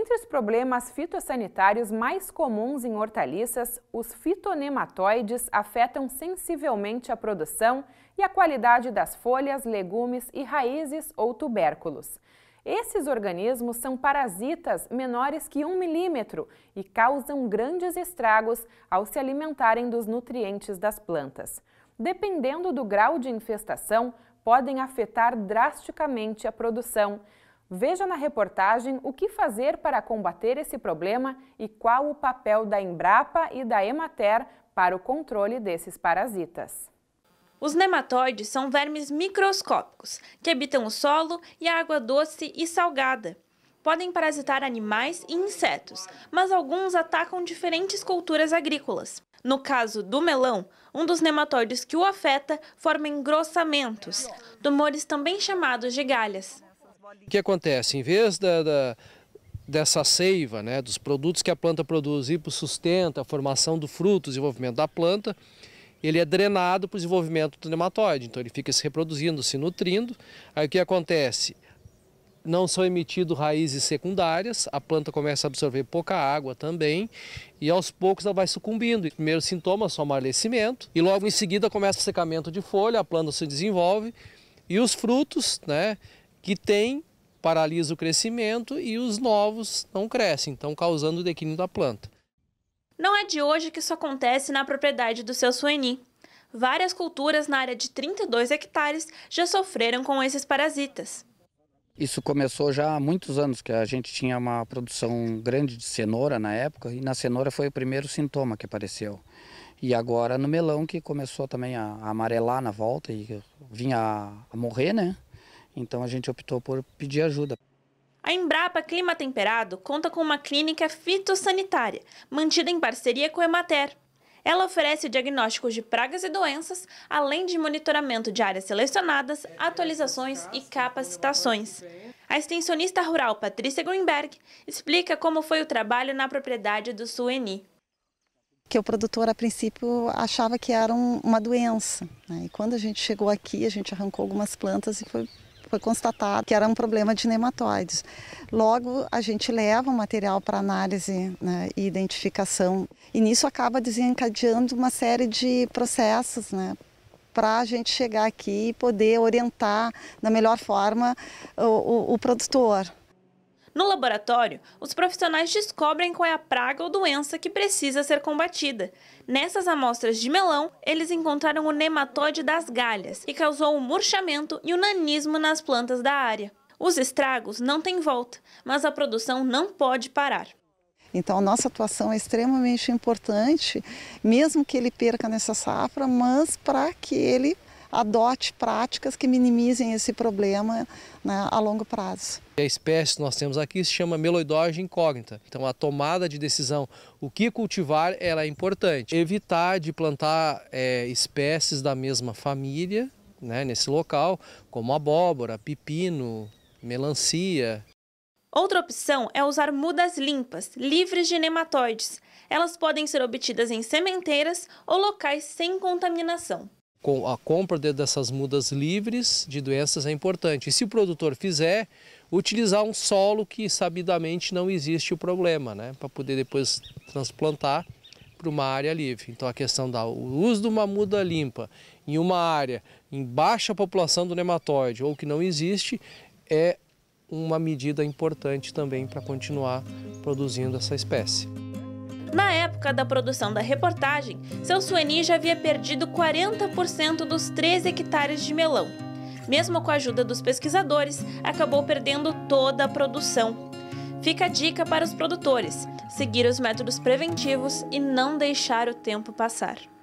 Entre os problemas fitossanitários mais comuns em hortaliças, os fitonematoides afetam sensivelmente a produção e a qualidade das folhas, legumes e raízes ou tubérculos. Esses organismos são parasitas menores que um milímetro e causam grandes estragos ao se alimentarem dos nutrientes das plantas. Dependendo do grau de infestação, podem afetar drasticamente a produção. Veja na reportagem o que fazer para combater esse problema e qual o papel da Embrapa e da Emater para o controle desses parasitas. Os nematóides são vermes microscópicos que habitam o solo e a água doce e salgada. Podem parasitar animais e insetos, mas alguns atacam diferentes culturas agrícolas. No caso do melão, um dos nematóides que o afeta forma engrossamentos, tumores também chamados de galhas. O que acontece? Em vez da, da dessa seiva, né, dos produtos que a planta produz e sustenta a formação do fruto, o desenvolvimento da planta, ele é drenado para o desenvolvimento do nematóide. Então ele fica se reproduzindo, se nutrindo. Aí o que acontece? Não são emitidas raízes secundárias, a planta começa a absorver pouca água também e aos poucos ela vai sucumbindo. sintoma é são amarelecimento e logo em seguida começa o secamento de folha, a planta se desenvolve e os frutos, né, que tem paralisa o crescimento e os novos não crescem, então causando o declínio da planta. Não é de hoje que isso acontece na propriedade do seu Sueni. Várias culturas na área de 32 hectares já sofreram com esses parasitas. Isso começou já há muitos anos, que a gente tinha uma produção grande de cenoura na época, e na cenoura foi o primeiro sintoma que apareceu. E agora no melão, que começou também a amarelar na volta e vinha a morrer, né? Então a gente optou por pedir ajuda. A Embrapa Clima Temperado conta com uma clínica fitossanitária, mantida em parceria com a Emater. Ela oferece diagnósticos de pragas e doenças, além de monitoramento de áreas selecionadas, atualizações e capacitações. A extensionista rural Patrícia Greenberg explica como foi o trabalho na propriedade do Sueni que o produtor a princípio achava que era um, uma doença. Né? E quando a gente chegou aqui, a gente arrancou algumas plantas e foi foi constatado que era um problema de nematóides. Logo, a gente leva o material para análise né, e identificação, e nisso acaba desencadeando uma série de processos, né? para a gente chegar aqui e poder orientar da melhor forma o, o, o produtor. No laboratório, os profissionais descobrem qual é a praga ou doença que precisa ser combatida. Nessas amostras de melão, eles encontraram o nematóide das galhas, que causou o um murchamento e o um nanismo nas plantas da área. Os estragos não têm volta, mas a produção não pode parar. Então, a nossa atuação é extremamente importante, mesmo que ele perca nessa safra, mas para que ele adote práticas que minimizem esse problema né, a longo prazo. A espécie que nós temos aqui se chama meloidógena incógnita. Então a tomada de decisão, o que cultivar, ela é importante. Evitar de plantar é, espécies da mesma família né, nesse local, como abóbora, pepino, melancia. Outra opção é usar mudas limpas, livres de nematóides. Elas podem ser obtidas em sementeiras ou locais sem contaminação. Com a compra dessas mudas livres de doenças é importante. E se o produtor fizer, utilizar um solo que sabidamente não existe o problema, né? Para poder depois transplantar para uma área livre. Então a questão do uso de uma muda limpa em uma área em baixa população do nematóide ou que não existe é uma medida importante também para continuar produzindo essa espécie. Na época da produção da reportagem, seu Sueni já havia perdido 40% dos 13 hectares de melão. Mesmo com a ajuda dos pesquisadores, acabou perdendo toda a produção. Fica a dica para os produtores: seguir os métodos preventivos e não deixar o tempo passar.